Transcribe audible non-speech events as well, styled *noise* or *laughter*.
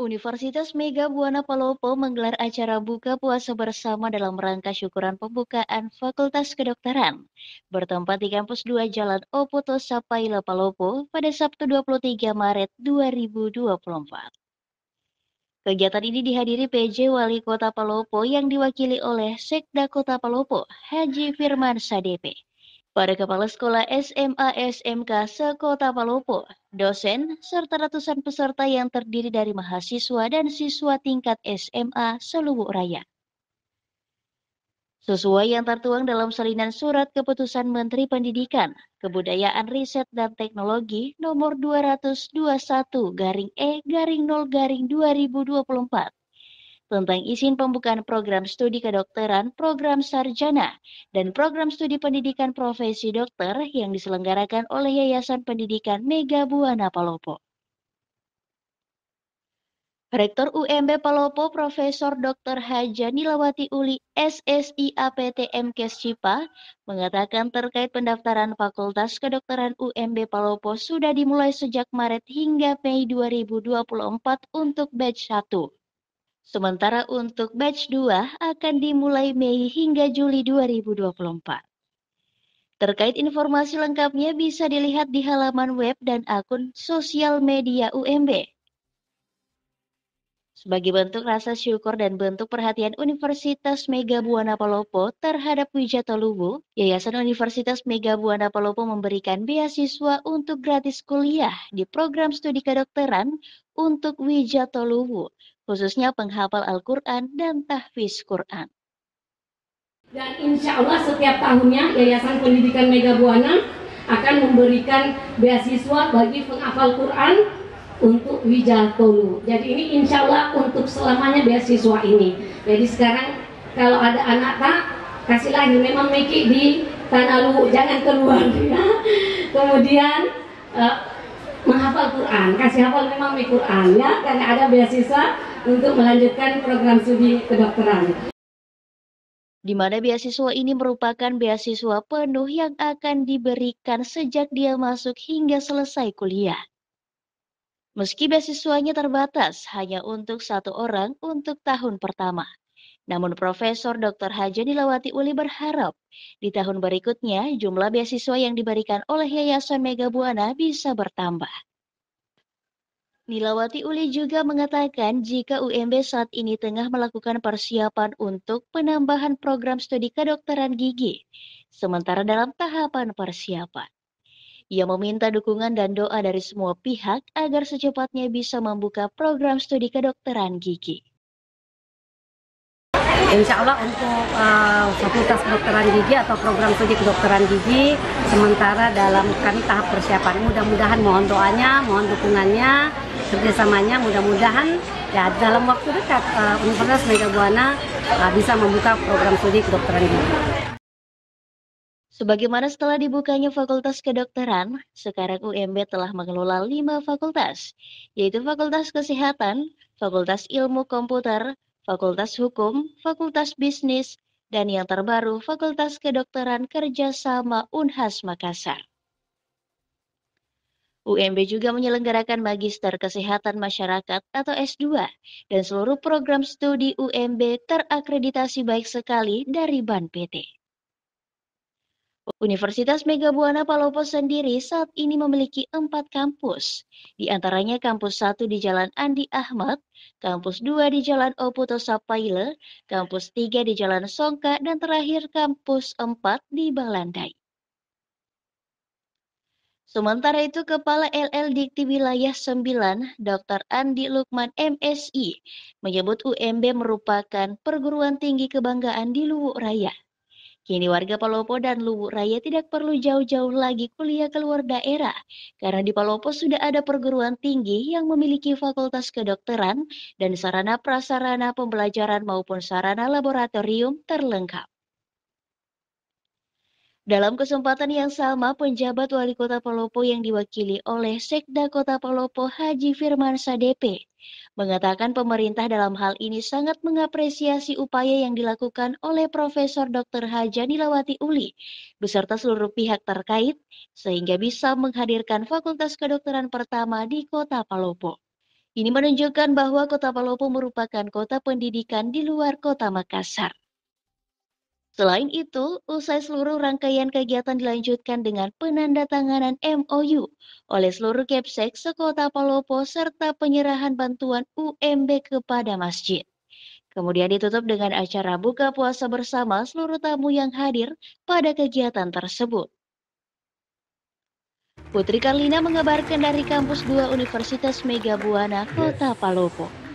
Universitas Mega Buana Palopo menggelar acara buka puasa bersama dalam rangka syukuran pembukaan Fakultas Kedokteran bertempat di kampus 2 Jalan Oputo Sapaila Palopo pada Sabtu 23 Maret 2024. Kegiatan ini dihadiri PJ Wali Kota Palopo yang diwakili oleh Sekda Kota Palopo, Haji Firman Sadepe para kepala sekolah SMA SMK sekota Palopo, dosen, serta ratusan peserta yang terdiri dari mahasiswa dan siswa tingkat SMA seluruh Raya. Sesuai yang tertuang dalam salinan surat keputusan Menteri Pendidikan, Kebudayaan Riset dan Teknologi nomor 221 garing E garing 0 garing 2024 tentang izin pembukaan program studi kedokteran, program sarjana, dan program studi pendidikan profesi dokter yang diselenggarakan oleh Yayasan Pendidikan Mega Buana Palopo. Rektor UMB Palopo Profesor Dr. Haja Nilawati Uli SSI APTM Cipa, mengatakan terkait pendaftaran Fakultas Kedokteran UMB Palopo sudah dimulai sejak Maret hingga Mei 2024 untuk batch 1. Sementara untuk batch 2 akan dimulai Mei hingga Juli 2024. Terkait informasi lengkapnya bisa dilihat di halaman web dan akun sosial media UMB. Sebagai bentuk rasa syukur dan bentuk perhatian Universitas Mega Buana Palopo terhadap Wijato Lubu, Yayasan Universitas Mega Buana Palopo memberikan beasiswa untuk gratis kuliah di program studi kedokteran untuk Wijatoluwu, khususnya penghafal Al-Quran dan tahfiz Quran. Dan insya Allah setiap tahunnya Yayasan Pendidikan Mega Buana akan memberikan beasiswa bagi penghafal Quran untuk wijatoluhu. Jadi ini insya Allah untuk selamanya beasiswa ini. Jadi sekarang kalau ada anak tak kasih lagi memang Miki di Tanah Luwu jangan keluar ya. *laughs* Kemudian uh, menghafal Quran kasih hafal memang di ya karena ada beasiswa untuk melanjutkan program studi kedokteran di mana beasiswa ini merupakan beasiswa penuh yang akan diberikan sejak dia masuk hingga selesai kuliah. Meski beasiswanya terbatas hanya untuk satu orang untuk tahun pertama. Namun Profesor Dr. Haja Nilawati Uli berharap di tahun berikutnya jumlah beasiswa yang diberikan oleh Yayasan Megabuana bisa bertambah. Nilawati Uli juga mengatakan jika UMB saat ini tengah melakukan persiapan untuk penambahan program studi kedokteran gigi, sementara dalam tahapan persiapan. Ia meminta dukungan dan doa dari semua pihak agar secepatnya bisa membuka program studi kedokteran gigi. Insya Allah untuk uh, Fakultas Kedokteran Gigi atau program studi kedokteran gigi sementara dalam kami tahap persiapan. Mudah-mudahan mohon doanya, mohon dukungannya, kerjasamanya. Mudah-mudahan ya dalam waktu dekat uh, Universitas Buana uh, eh, bisa membuka program studi kedokteran gigi. Sebagaimana setelah dibukanya Fakultas Kedokteran, sekarang UMB telah mengelola lima fakultas, yaitu Fakultas Kesehatan, Fakultas Ilmu Komputer, Fakultas Hukum, Fakultas Bisnis, dan yang terbaru Fakultas Kedokteran Kerjasama Unhas Makassar. UMB juga menyelenggarakan Magister Kesehatan Masyarakat atau S2 dan seluruh program studi UMB terakreditasi baik sekali dari BAN PT. Universitas Megabuana Palopo sendiri saat ini memiliki empat kampus, di antaranya kampus 1 di Jalan Andi Ahmad, kampus 2 di Jalan Oputo Sapaile, kampus 3 di Jalan Songka, dan terakhir kampus 4 di Balandai. Sementara itu, Kepala LL Dikti Wilayah 9, Dr. Andi Lukman MSI, menyebut UMB merupakan perguruan tinggi kebanggaan di Luwuk Raya. Kini warga Palopo dan Luwu Raya tidak perlu jauh-jauh lagi kuliah ke luar daerah, karena di Palopo sudah ada perguruan tinggi yang memiliki fakultas kedokteran dan sarana prasarana pembelajaran maupun sarana laboratorium terlengkap. Dalam kesempatan yang sama, penjabat wali kota Palopo yang diwakili oleh Sekda Kota Palopo Haji Firman Sadepe mengatakan pemerintah dalam hal ini sangat mengapresiasi upaya yang dilakukan oleh Profesor Dr. Haja Nilawati Uli beserta seluruh pihak terkait sehingga bisa menghadirkan Fakultas Kedokteran pertama di Kota Palopo. Ini menunjukkan bahwa Kota Palopo merupakan kota pendidikan di luar Kota Makassar. Selain itu, usai seluruh rangkaian kegiatan dilanjutkan dengan penandatanganan MOU oleh seluruh Kepsek sekota Palopo serta penyerahan bantuan UMB kepada masjid. Kemudian ditutup dengan acara buka puasa bersama seluruh tamu yang hadir pada kegiatan tersebut. Putri Karlina mengabarkan dari kampus 2 Universitas Megabuana, Kota Palopo.